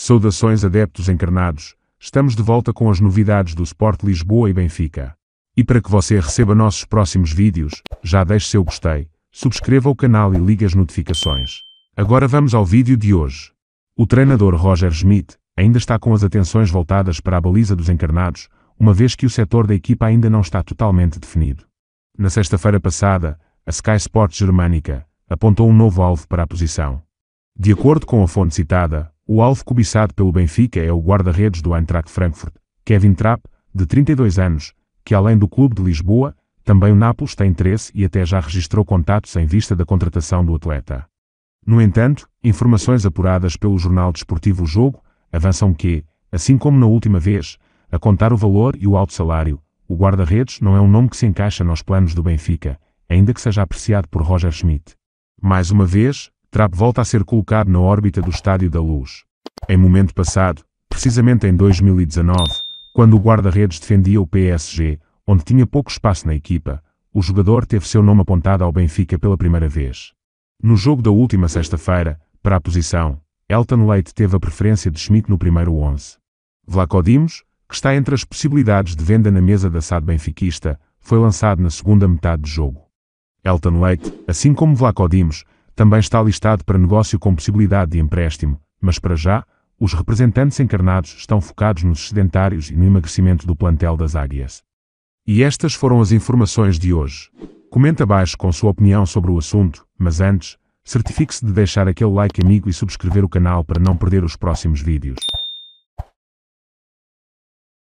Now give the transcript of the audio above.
Saudações adeptos encarnados, estamos de volta com as novidades do Sport Lisboa e Benfica. E para que você receba nossos próximos vídeos, já deixe seu gostei, subscreva o canal e ligue as notificações. Agora vamos ao vídeo de hoje. O treinador Roger Schmidt ainda está com as atenções voltadas para a baliza dos encarnados, uma vez que o setor da equipa ainda não está totalmente definido. Na sexta-feira passada, a Sky Sports Germânica apontou um novo alvo para a posição. De acordo com a fonte citada, o alvo cobiçado pelo Benfica é o guarda-redes do Eintracht Frankfurt, Kevin Trapp, de 32 anos, que além do clube de Lisboa, também o Nápoles tem interesse e até já registrou contatos em vista da contratação do atleta. No entanto, informações apuradas pelo jornal desportivo Jogo avançam que, assim como na última vez, a contar o valor e o alto salário, o guarda-redes não é um nome que se encaixa nos planos do Benfica, ainda que seja apreciado por Roger Schmidt. Mais uma vez, Trapp volta a ser colocado na órbita do Estádio da Luz. Em momento passado, precisamente em 2019, quando o guarda-redes defendia o PSG, onde tinha pouco espaço na equipa, o jogador teve seu nome apontado ao Benfica pela primeira vez. No jogo da última sexta-feira, para a posição, Elton Leite teve a preferência de Schmidt no primeiro 11. Vlacodimos, que está entre as possibilidades de venda na mesa da SAD benfiquista, foi lançado na segunda metade do jogo. Elton Leite, assim como Vlacodimos, também está listado para negócio com possibilidade de empréstimo, mas para já, os representantes encarnados estão focados nos sedentários e no emagrecimento do plantel das águias. E estas foram as informações de hoje. Comenta abaixo com sua opinião sobre o assunto, mas antes, certifique-se de deixar aquele like amigo e subscrever o canal para não perder os próximos vídeos.